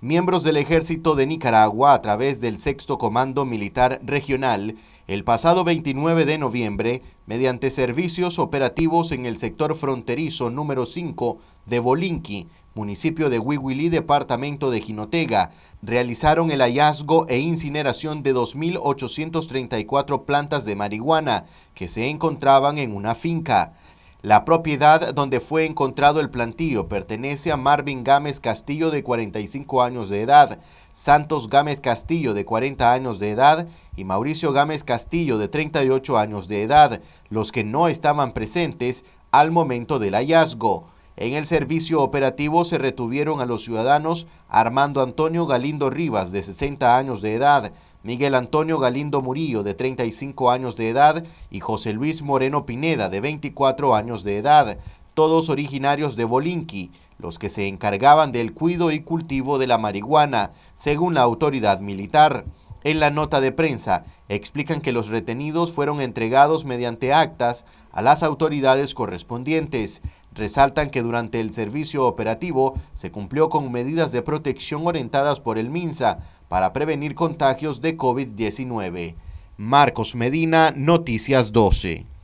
miembros del ejército de Nicaragua a través del sexto comando militar regional el pasado 29 de noviembre mediante servicios operativos en el sector fronterizo número 5 de Bolinqui, municipio de Huihuilí, departamento de Jinotega, realizaron el hallazgo e incineración de 2.834 plantas de marihuana que se encontraban en una finca. La propiedad donde fue encontrado el plantillo pertenece a Marvin Gámez Castillo de 45 años de edad, Santos Gámez Castillo de 40 años de edad y Mauricio Gámez Castillo de 38 años de edad, los que no estaban presentes al momento del hallazgo. En el servicio operativo se retuvieron a los ciudadanos Armando Antonio Galindo Rivas, de 60 años de edad, Miguel Antonio Galindo Murillo, de 35 años de edad, y José Luis Moreno Pineda, de 24 años de edad, todos originarios de Bolinqui, los que se encargaban del cuido y cultivo de la marihuana, según la autoridad militar. En la nota de prensa explican que los retenidos fueron entregados mediante actas a las autoridades correspondientes. Resaltan que durante el servicio operativo se cumplió con medidas de protección orientadas por el MINSA para prevenir contagios de COVID-19. Marcos Medina, Noticias 12.